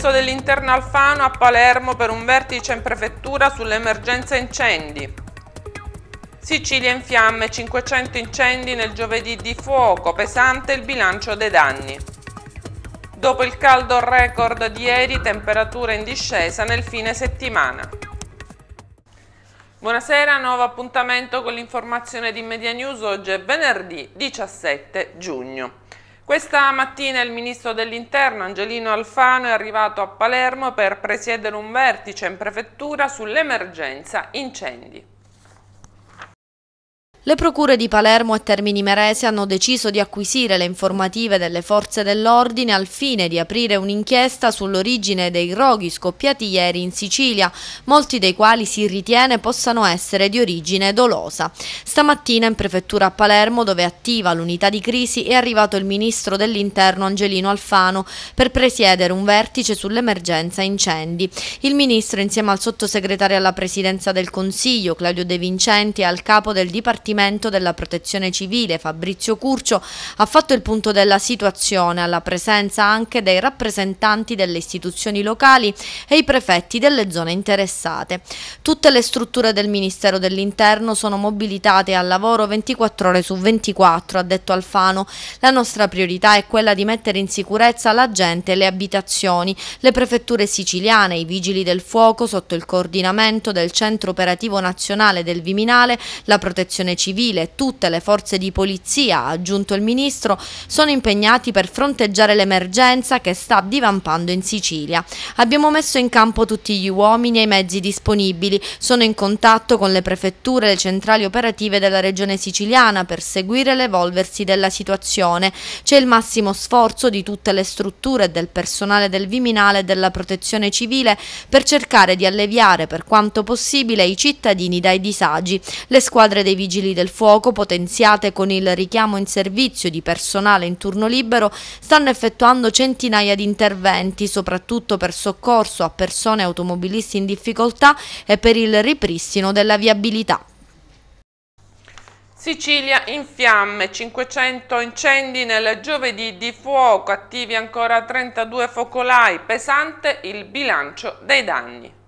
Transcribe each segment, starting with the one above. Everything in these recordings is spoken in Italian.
ministro dell'Interno Alfano a Palermo per un vertice in prefettura sull'emergenza incendi. Sicilia in fiamme, 500 incendi nel giovedì di fuoco, pesante il bilancio dei danni. Dopo il caldo record di ieri, temperature in discesa nel fine settimana. Buonasera, nuovo appuntamento con l'informazione di Media News, oggi è venerdì 17 giugno. Questa mattina il ministro dell'Interno Angelino Alfano è arrivato a Palermo per presiedere un vertice in prefettura sull'emergenza incendi. Le procure di Palermo e Termini Merese hanno deciso di acquisire le informative delle forze dell'ordine al fine di aprire un'inchiesta sull'origine dei roghi scoppiati ieri in Sicilia, molti dei quali si ritiene possano essere di origine dolosa. Stamattina in prefettura a Palermo, dove è attiva l'unità di crisi, è arrivato il ministro dell'interno Angelino Alfano per presiedere un vertice sull'emergenza incendi. Il ministro insieme al sottosegretario alla presidenza del Consiglio Claudio De Vincenti e al capo del Dipartimento Dipartimento della Protezione Civile Fabrizio Curcio ha fatto il punto della situazione alla presenza anche dei rappresentanti delle istituzioni locali e i prefetti delle zone interessate. Tutte le strutture del Ministero dell'Interno sono mobilitate al lavoro 24 ore su 24, ha detto Alfano. La nostra priorità è quella di mettere in sicurezza la gente e le abitazioni. Le prefetture siciliane, i vigili del fuoco, sotto il coordinamento del Centro Operativo Nazionale del Viminale, la Protezione civile e tutte le forze di polizia, ha aggiunto il ministro, sono impegnati per fronteggiare l'emergenza che sta divampando in Sicilia. Abbiamo messo in campo tutti gli uomini e i mezzi disponibili, sono in contatto con le prefetture e le centrali operative della regione siciliana per seguire l'evolversi della situazione. C'è il massimo sforzo di tutte le strutture e del personale del Viminale e della protezione civile per cercare di alleviare per quanto possibile i cittadini dai disagi. Le squadre dei vigili vigili del fuoco, potenziate con il richiamo in servizio di personale in turno libero, stanno effettuando centinaia di interventi, soprattutto per soccorso a persone e automobilisti in difficoltà e per il ripristino della viabilità. Sicilia in fiamme, 500 incendi nel giovedì di fuoco, attivi ancora 32 focolai, pesante il bilancio dei danni.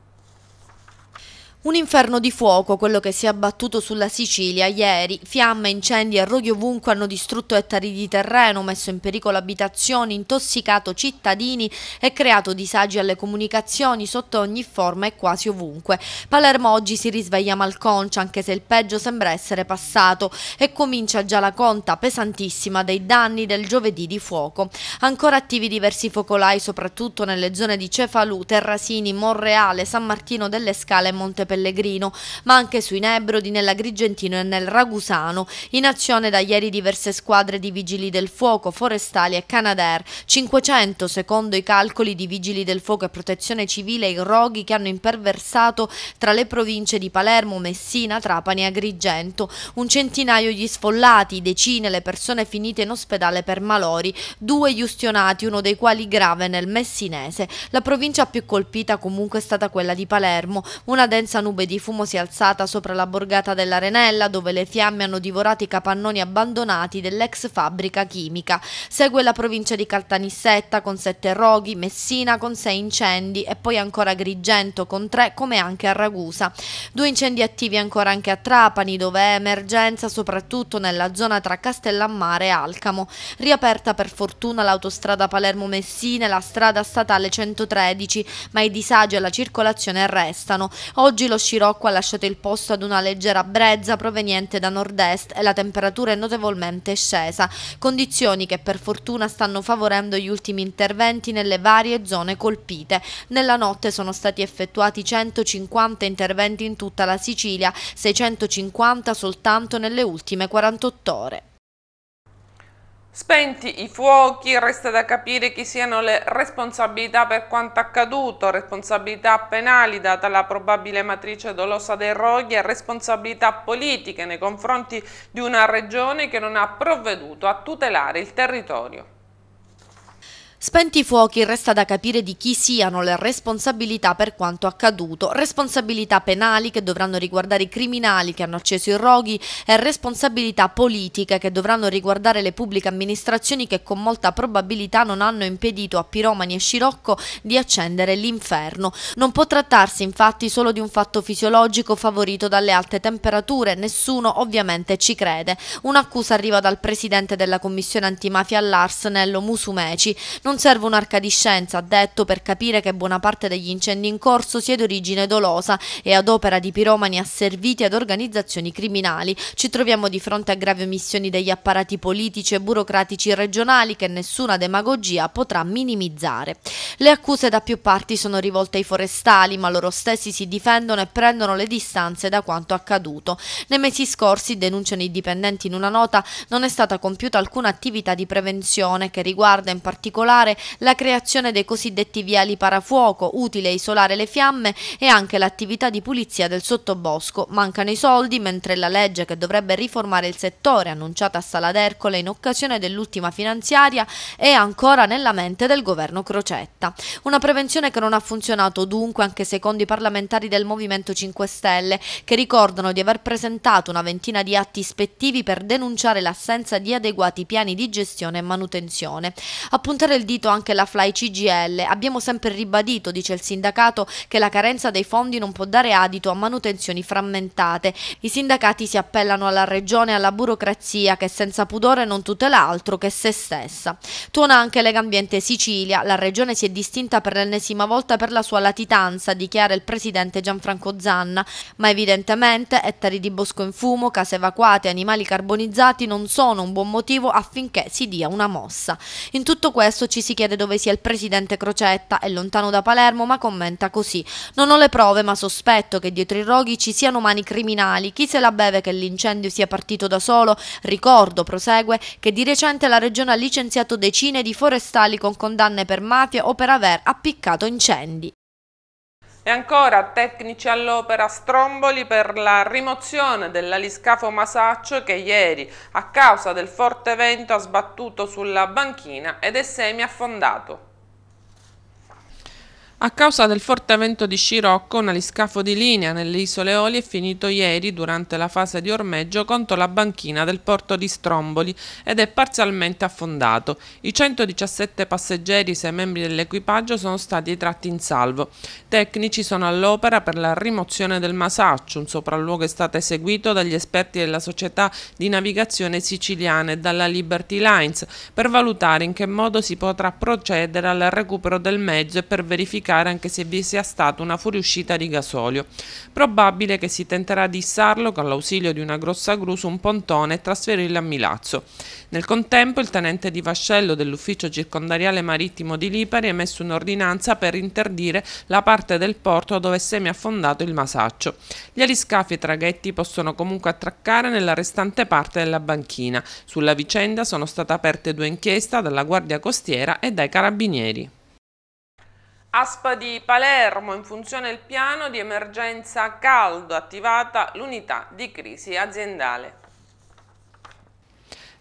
Un inferno di fuoco, quello che si è abbattuto sulla Sicilia ieri. Fiamme, incendi e roghi ovunque hanno distrutto ettari di terreno, messo in pericolo abitazioni, intossicato cittadini e creato disagi alle comunicazioni sotto ogni forma e quasi ovunque. Palermo oggi si risveglia malconcia, anche se il peggio sembra essere passato e comincia già la conta pesantissima dei danni del giovedì di fuoco. Ancora attivi diversi focolai, soprattutto nelle zone di Cefalù, Terrasini, Monreale, San Martino delle Scale e Monteperino Pellegrino, ma anche sui Nebrodi, nell'Agrigentino e nel Ragusano. In azione da ieri diverse squadre di Vigili del Fuoco, Forestali e Canadair. 500, secondo i calcoli di Vigili del Fuoco e Protezione Civile, i roghi che hanno imperversato tra le province di Palermo, Messina, Trapani e Agrigento. Un centinaio gli sfollati, decine le persone finite in ospedale per malori, due gli ustionati, uno dei quali grave nel messinese. La provincia più colpita comunque è stata quella di Palermo, una densa nube di fumo si è alzata sopra la borgata dell'Arenella, dove le fiamme hanno divorato i capannoni abbandonati dell'ex fabbrica chimica. Segue la provincia di Caltanissetta con sette roghi, Messina con sei incendi e poi ancora Grigento con tre, come anche a Ragusa. Due incendi attivi ancora anche a Trapani, dove è emergenza soprattutto nella zona tra Castellammare e Alcamo. Riaperta per fortuna l'autostrada Palermo-Messina e la strada statale 113, ma i disagi alla circolazione restano. Oggi lo scirocco ha lasciato il posto ad una leggera brezza proveniente da nord-est e la temperatura è notevolmente scesa, condizioni che per fortuna stanno favorendo gli ultimi interventi nelle varie zone colpite. Nella notte sono stati effettuati 150 interventi in tutta la Sicilia, 650 soltanto nelle ultime 48 ore. Spenti i fuochi, resta da capire chi siano le responsabilità per quanto accaduto, responsabilità penali data la probabile matrice dolosa dei roghi e responsabilità politiche nei confronti di una regione che non ha provveduto a tutelare il territorio. Spenti i fuochi, resta da capire di chi siano le responsabilità per quanto accaduto, responsabilità penali che dovranno riguardare i criminali che hanno acceso i roghi e responsabilità politiche che dovranno riguardare le pubbliche amministrazioni che con molta probabilità non hanno impedito a piromani e scirocco di accendere l'inferno. Non può trattarsi infatti solo di un fatto fisiologico favorito dalle alte temperature, nessuno ovviamente ci crede. Un'accusa arriva dal presidente della commissione antimafia all'Ars, Nello Musumeci. Non non serve un'arca di scienza, ha detto, per capire che buona parte degli incendi in corso sia d'origine dolosa e ad opera di piromani asserviti ad organizzazioni criminali. Ci troviamo di fronte a gravi omissioni degli apparati politici e burocratici regionali che nessuna demagogia potrà minimizzare. Le accuse da più parti sono rivolte ai forestali, ma loro stessi si difendono e prendono le distanze da quanto accaduto. Nei mesi scorsi, denunciano i dipendenti in una nota, non è stata compiuta alcuna attività di prevenzione che riguarda in particolare particolare la creazione dei cosiddetti viali parafuoco, utile a isolare le fiamme e anche l'attività di pulizia del sottobosco. Mancano i soldi, mentre la legge che dovrebbe riformare il settore, annunciata a Sala d'Ercole in occasione dell'ultima finanziaria, è ancora nella mente del governo Crocetta. Una prevenzione che non ha funzionato dunque anche secondo i parlamentari del Movimento 5 Stelle, che ricordano di aver presentato una ventina di atti ispettivi per denunciare l'assenza di adeguati piani di gestione e manutenzione. A puntare il audito anche la Fly CGL. Abbiamo sempre ribadito, dice il sindacato, che la carenza dei fondi non può dare adito a manutenzioni frammentate. I sindacati si appellano alla regione e alla burocrazia che senza pudore non tutela altro che se stessa. Tuona anche Legambiente Sicilia. La regione si è distinta per l'ennesima volta per la sua latitanza, dichiara il presidente Gianfranco Zanna, ma evidentemente ettari di bosco in fumo, case evacuate, animali carbonizzati non sono un buon motivo affinché si dia una mossa. In tutto questo ci si chiede dove sia il presidente Crocetta, è lontano da Palermo ma commenta così. Non ho le prove ma sospetto che dietro i roghi ci siano mani criminali. Chi se la beve che l'incendio sia partito da solo? Ricordo, prosegue, che di recente la regione ha licenziato decine di forestali con condanne per mafia o per aver appiccato incendi. E ancora tecnici all'opera Stromboli per la rimozione dell'aliscafo Masaccio che ieri a causa del forte vento ha sbattuto sulla banchina ed è semi affondato. A causa del forte vento di scirocco, un aliscafo di linea nelle isole Oli è finito ieri durante la fase di ormeggio contro la banchina del porto di Stromboli ed è parzialmente affondato. I 117 passeggeri e sei membri dell'equipaggio sono stati tratti in salvo. Tecnici sono all'opera per la rimozione del masaccio, un sopralluogo è stato eseguito dagli esperti della società di navigazione siciliana e dalla Liberty Lines per valutare in che modo si potrà procedere al recupero del mezzo e per verificare verificare anche se vi sia stata una fuoriuscita di gasolio. Probabile che si tenterà di issarlo con l'ausilio di una grossa gru su un pontone e trasferirlo a Milazzo. Nel contempo il tenente di Vascello dell'ufficio circondariale marittimo di Lipari ha emesso un'ordinanza per interdire la parte del porto dove è semiaffondato il masaccio. Gli aliscafi e traghetti possono comunque attraccare nella restante parte della banchina. Sulla vicenda sono state aperte due inchieste dalla Guardia Costiera e dai Carabinieri. Aspa di Palermo, in funzione il piano di emergenza caldo, attivata l'unità di crisi aziendale.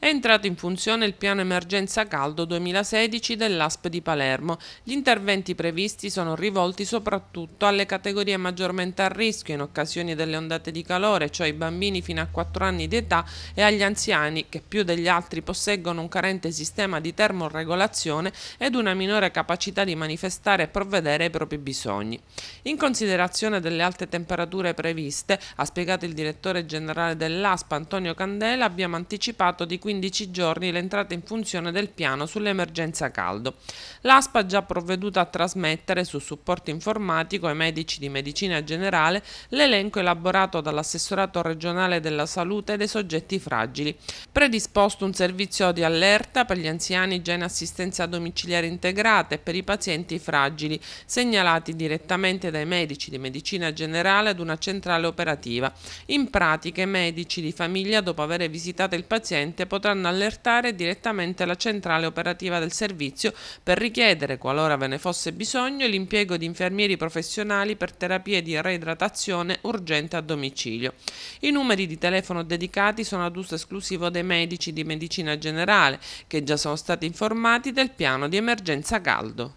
È entrato in funzione il piano emergenza caldo 2016 dell'ASP di Palermo. Gli interventi previsti sono rivolti soprattutto alle categorie maggiormente a rischio in occasione delle ondate di calore, cioè i bambini fino a 4 anni di età e agli anziani che più degli altri posseggono un carente sistema di termoregolazione ed una minore capacità di manifestare e provvedere ai propri bisogni. In considerazione delle alte temperature previste, ha spiegato il direttore generale dell'ASP Antonio Candela, abbiamo anticipato di qui 15 giorni l'entrata in funzione del piano sull'emergenza caldo. L'ASPA ha già provveduto a trasmettere su supporto informatico ai medici di medicina generale l'elenco elaborato dall'assessorato regionale della salute dei soggetti fragili, predisposto un servizio di allerta per gli anziani già in assistenza domiciliare integrata e per i pazienti fragili, segnalati direttamente dai medici di medicina generale ad una centrale operativa. In pratica i medici di famiglia dopo aver visitato il paziente potrebbero potranno allertare direttamente la centrale operativa del servizio per richiedere, qualora ve ne fosse bisogno, l'impiego di infermieri professionali per terapie di reidratazione urgente a domicilio. I numeri di telefono dedicati sono ad uso esclusivo dei medici di medicina generale, che già sono stati informati del piano di emergenza caldo.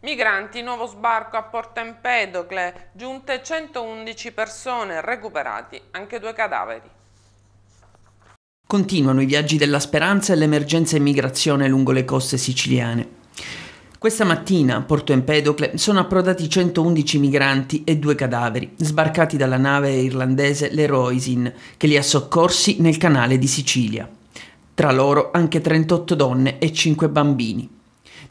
Migranti, nuovo sbarco a Porto Empedocle, giunte 111 persone, recuperati anche due cadaveri. Continuano i viaggi della speranza e l'emergenza immigrazione lungo le coste siciliane. Questa mattina a Porto Empedocle sono approdati 111 migranti e due cadaveri, sbarcati dalla nave irlandese l'Eroisin, che li ha soccorsi nel canale di Sicilia. Tra loro anche 38 donne e 5 bambini.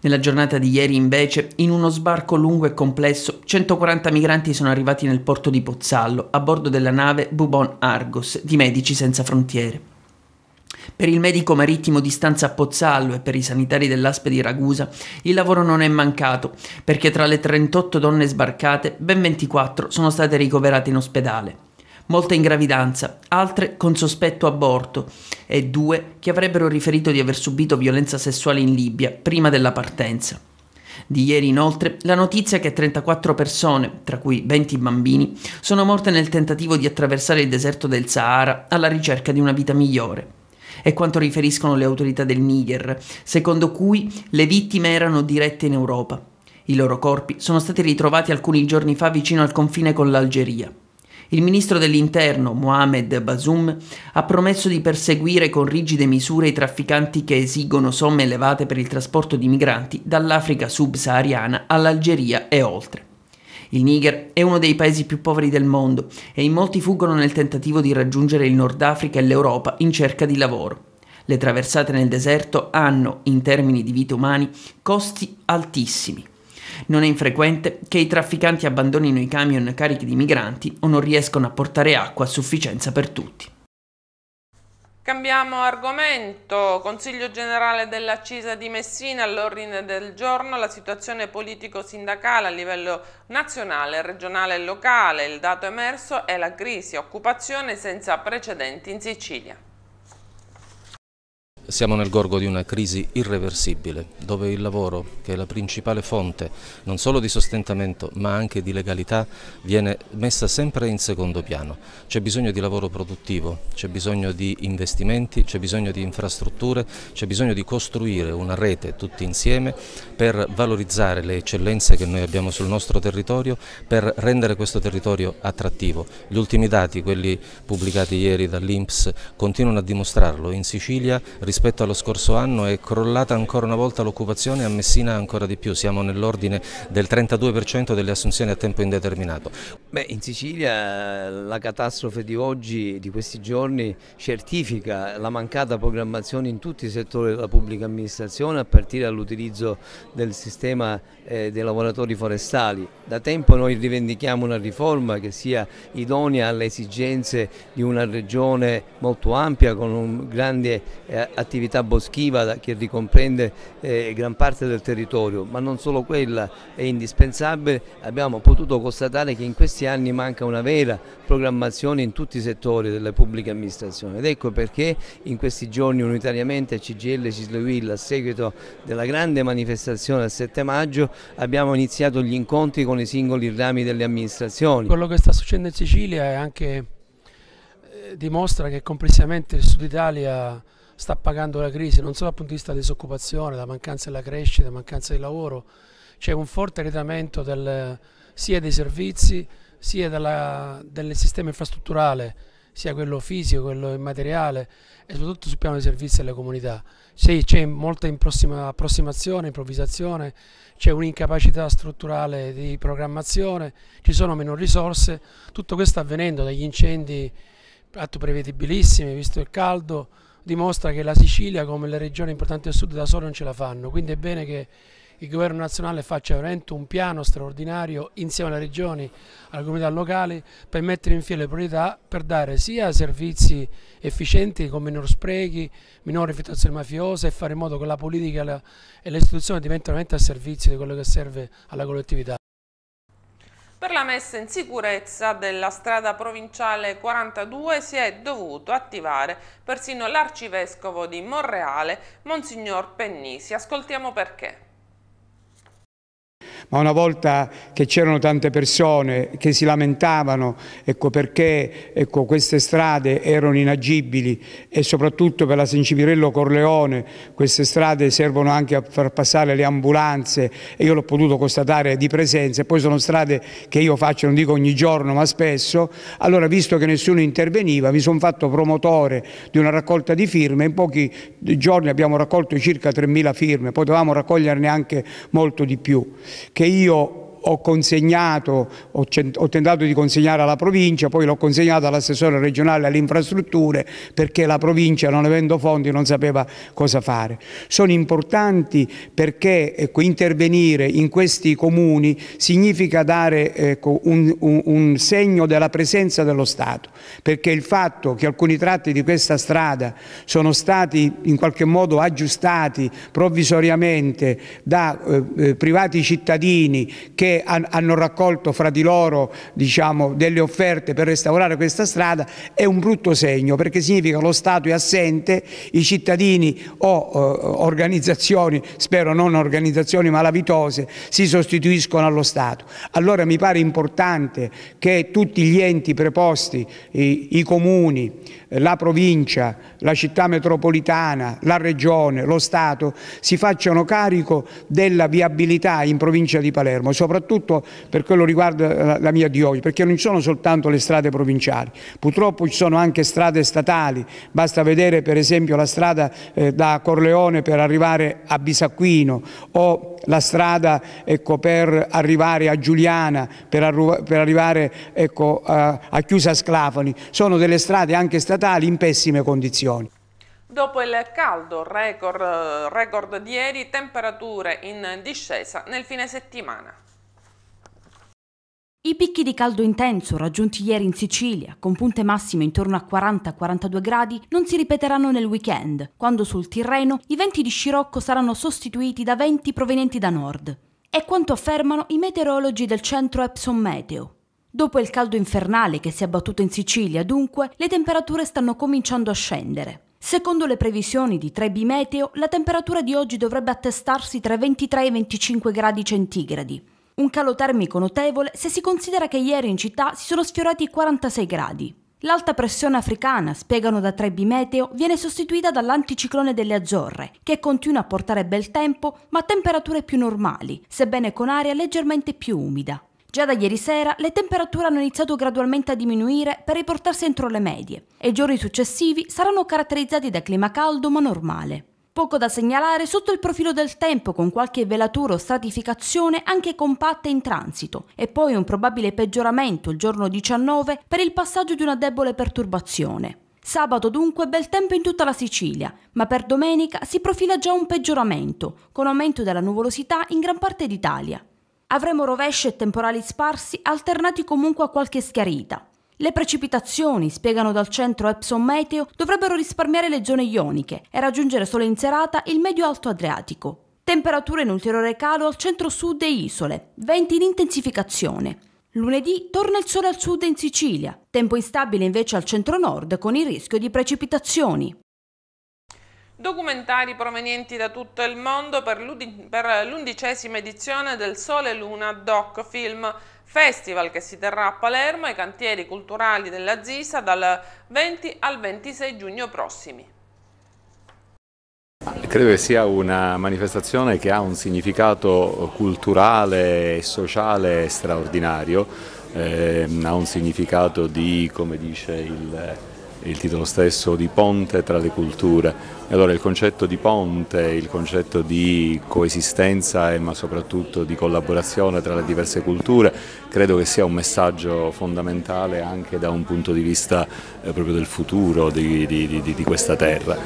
Nella giornata di ieri invece, in uno sbarco lungo e complesso, 140 migranti sono arrivati nel porto di Pozzallo, a bordo della nave Bubon Argos di Medici Senza Frontiere. Per il medico marittimo di Stanza a Pozzallo e per i sanitari dell'Aspe di Ragusa il lavoro non è mancato, perché tra le 38 donne sbarcate ben 24 sono state ricoverate in ospedale. Molte in gravidanza, altre con sospetto aborto e due che avrebbero riferito di aver subito violenza sessuale in Libia prima della partenza. Di ieri inoltre la notizia che 34 persone, tra cui 20 bambini, sono morte nel tentativo di attraversare il deserto del Sahara alla ricerca di una vita migliore è quanto riferiscono le autorità del Niger, secondo cui le vittime erano dirette in Europa. I loro corpi sono stati ritrovati alcuni giorni fa vicino al confine con l'Algeria. Il ministro dell'Interno, Mohamed Bazoum, ha promesso di perseguire con rigide misure i trafficanti che esigono somme elevate per il trasporto di migranti dall'Africa subsahariana all'Algeria e oltre. Il Niger è uno dei paesi più poveri del mondo e in molti fuggono nel tentativo di raggiungere il Nord Africa e l'Europa in cerca di lavoro. Le traversate nel deserto hanno, in termini di vite umane, costi altissimi. Non è infrequente che i trafficanti abbandonino i camion carichi di migranti o non riescono a portare acqua a sufficienza per tutti. Cambiamo argomento, Consiglio generale dell'accisa di Messina all'ordine del giorno, la situazione politico-sindacale a livello nazionale, regionale e locale, il dato emerso è la crisi, occupazione senza precedenti in Sicilia. Siamo nel gorgo di una crisi irreversibile, dove il lavoro, che è la principale fonte non solo di sostentamento ma anche di legalità, viene messa sempre in secondo piano. C'è bisogno di lavoro produttivo, c'è bisogno di investimenti, c'è bisogno di infrastrutture, c'è bisogno di costruire una rete tutti insieme per valorizzare le eccellenze che noi abbiamo sul nostro territorio, per rendere questo territorio attrattivo. Gli ultimi dati, quelli pubblicati ieri dall'Inps, continuano a dimostrarlo. In Sicilia rispetto allo scorso anno è crollata ancora una volta l'occupazione a Messina ancora di più, siamo nell'ordine del 32% delle assunzioni a tempo indeterminato. Beh, in Sicilia eh, la catastrofe di oggi, di questi giorni, certifica la mancata programmazione in tutti i settori della pubblica amministrazione a partire dall'utilizzo del sistema eh, dei lavoratori forestali. Da tempo noi rivendichiamo una riforma che sia idonea alle esigenze di una regione molto ampia con un grande eh, attività boschiva che ricomprende eh, gran parte del territorio, ma non solo quella è indispensabile, abbiamo potuto constatare che in questi anni manca una vera programmazione in tutti i settori della pubblica amministrazione ed ecco perché in questi giorni unitariamente a CGL Cisleville a seguito della grande manifestazione del 7 maggio abbiamo iniziato gli incontri con i singoli rami delle amministrazioni. Quello che sta succedendo in Sicilia è anche eh, dimostra che complessivamente il Sud Italia sta pagando la crisi, non solo dal punto di vista della disoccupazione, la mancanza della crescita, la mancanza di lavoro, c'è un forte arretramento sia dei servizi sia della, del sistema infrastrutturale, sia quello fisico, quello immateriale e soprattutto sul piano dei servizi alle comunità. c'è molta approssimazione, improvvisazione, c'è un'incapacità strutturale di programmazione, ci sono meno risorse, tutto questo sta avvenendo dagli incendi atto prevedibilissimi, visto il caldo, dimostra che la Sicilia, come le regioni importanti del sud, da sole non ce la fanno, quindi è bene che il governo nazionale faccia veramente un piano straordinario insieme alle regioni, alle comunità locali per mettere in fila le priorità per dare sia servizi efficienti con meno sprechi, minore infiltrazione mafiosa e fare in modo che la politica e le istituzioni diventino veramente a servizio di quello che serve alla collettività. Per la messa in sicurezza della strada provinciale 42 si è dovuto attivare persino l'arcivescovo di Monreale, Monsignor Pennisi. Ascoltiamo perché. Ma una volta che c'erano tante persone che si lamentavano ecco, perché ecco, queste strade erano inagibili e soprattutto per la Sincipirello Corleone queste strade servono anche a far passare le ambulanze e io l'ho potuto constatare di presenza e poi sono strade che io faccio, non dico ogni giorno ma spesso, allora visto che nessuno interveniva mi sono fatto promotore di una raccolta di firme, in pochi giorni abbiamo raccolto circa 3.000 firme, potevamo raccoglierne anche molto di più che io ho consegnato, ho, ho tentato di consegnare alla provincia, poi l'ho consegnato all'assessore regionale alle infrastrutture perché la provincia non avendo fondi non sapeva cosa fare. Sono importanti perché ecco, intervenire in questi comuni significa dare ecco, un, un, un segno della presenza dello Stato, perché il fatto che alcuni tratti di questa strada sono stati in qualche modo aggiustati provvisoriamente da eh, eh privati cittadini che che hanno raccolto fra di loro diciamo, delle offerte per restaurare questa strada è un brutto segno perché significa che lo Stato è assente, i cittadini o eh, organizzazioni, spero non organizzazioni malavitose, si sostituiscono allo Stato. Allora mi pare importante che tutti gli enti preposti, i, i comuni, la provincia, la città metropolitana, la regione, lo Stato si facciano carico della viabilità in provincia di Palermo, soprattutto soprattutto per quello riguarda la mia di oggi, perché non ci sono soltanto le strade provinciali, purtroppo ci sono anche strade statali, basta vedere per esempio la strada eh, da Corleone per arrivare a Bisacquino o la strada ecco, per arrivare a Giuliana, per, arru- per arrivare ecco, a-, a Chiusa Sclafani, sono delle strade anche statali in pessime condizioni. Dopo il caldo record, record di ieri, temperature in discesa nel fine settimana. I picchi di caldo intenso raggiunti ieri in Sicilia, con punte massime intorno a 40-42 gradi, non si ripeteranno nel weekend, quando sul Tirreno i venti di scirocco saranno sostituiti da venti provenienti da nord. È quanto affermano i meteorologi del centro Epson Meteo. Dopo il caldo infernale che si è abbattuto in Sicilia, dunque, le temperature stanno cominciando a scendere. Secondo le previsioni di Trebi Meteo, la temperatura di oggi dovrebbe attestarsi tra i 23 e i 25 gradi centigradi, un calo termico notevole se si considera che ieri in città si sono sfiorati i 46 gradi. L'alta pressione africana, spiegano da Trebi Meteo, viene sostituita dall'anticiclone delle Azzorre, che continua a portare bel tempo ma a temperature più normali, sebbene con aria leggermente più umida. Già da ieri sera le temperature hanno iniziato gradualmente a diminuire per riportarsi entro le medie e i giorni successivi saranno caratterizzati da clima caldo ma normale. Poco da segnalare sotto il profilo del tempo, con qualche velatura o stratificazione anche compatta in transito, e poi un probabile peggioramento il giorno 19 per il passaggio di una debole perturbazione. Sabato dunque bel tempo in tutta la Sicilia, ma per domenica si profila già un peggioramento, con aumento della nuvolosità in gran parte d'Italia. Avremo rovesci e temporali sparsi, alternati comunque a qualche schiarita. Le precipitazioni, spiegano dal centro Epson Meteo, dovrebbero risparmiare le zone ioniche e raggiungere solo in serata il medio-alto Adriatico. Temperature in ulteriore calo al centro-sud e isole, venti in intensificazione. Lunedì torna il sole al sud in Sicilia, tempo instabile invece al centro-nord con il rischio di precipitazioni. Documentari provenienti da tutto il mondo per l'undicesima edizione del Sole Luna Doc Film Festival che si terrà a Palermo ai cantieri culturali della Zisa dal 20 al 26 giugno prossimi. Credo che sia una manifestazione che ha un significato culturale e sociale straordinario, eh, ha un significato di, come dice il il titolo stesso di ponte tra le culture. E allora il concetto di ponte, il concetto di coesistenza eh, ma soprattutto di collaborazione tra le diverse culture, credo che sia un messaggio fondamentale anche da un punto di vista eh, proprio del futuro di, di, di, di questa terra.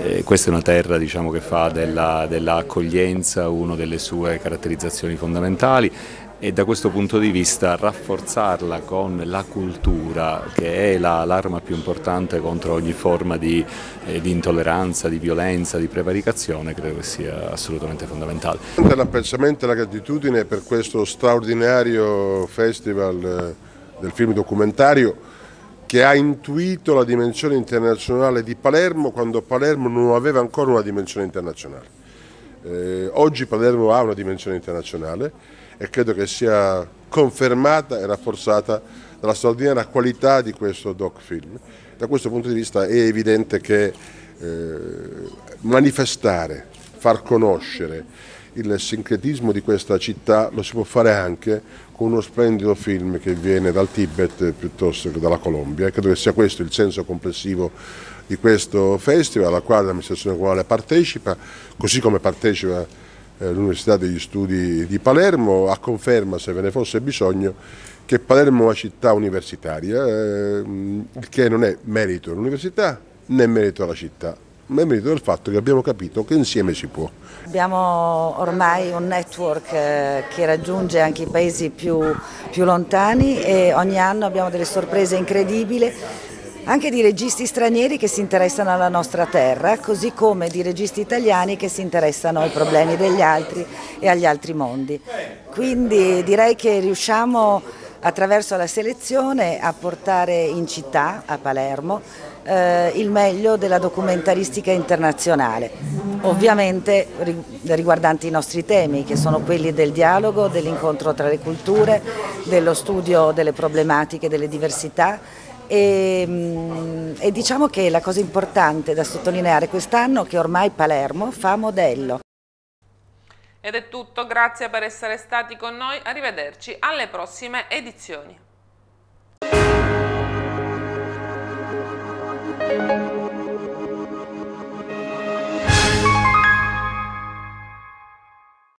E eh, questa è una terra diciamo, che fa dell'accoglienza della una delle sue caratterizzazioni fondamentali e da questo punto di vista rafforzarla con la cultura che è l'arma più importante contro ogni forma di, eh, di, intolleranza, di violenza, di prevaricazione credo che sia assolutamente fondamentale. L'apprezzamento e la gratitudine per questo straordinario festival eh, del film documentario che ha intuito la dimensione internazionale di Palermo quando Palermo non aveva ancora una dimensione internazionale. Eh, oggi Palermo ha una dimensione internazionale e credo che sia confermata e rafforzata dalla straordinaria qualità di questo doc film. Da questo punto di vista è evidente che eh, manifestare, far conoscere il sincretismo di questa città lo si può fare anche con uno splendido film che viene dal Tibet piuttosto che dalla Colombia e credo che sia questo il senso complessivo di questo festival alla quale l'amministrazione comunale partecipa, così come partecipa eh, l'Università degli Studi di Palermo, a conferma, se ve ne fosse bisogno, che Palermo è una città universitaria, ehm, il che non è merito all'università né merito alla città, ma è merito del fatto che abbiamo capito che insieme si può. Abbiamo ormai un network eh, che raggiunge anche i paesi più, più lontani e ogni anno abbiamo delle sorprese incredibili anche di registi stranieri che si interessano alla nostra terra, così come di registi italiani che si interessano ai problemi degli altri e agli altri mondi. Quindi direi che riusciamo attraverso la selezione a portare in città, a Palermo, eh, il meglio della documentaristica internazionale, ovviamente riguardanti i nostri temi che sono quelli del dialogo, dell'incontro tra le culture, dello studio delle problematiche delle diversità e, mm, e diciamo che la cosa importante da sottolineare quest'anno è che ormai Palermo fa modello. Ed è tutto, grazie per essere stati con noi, arrivederci alle prossime edizioni.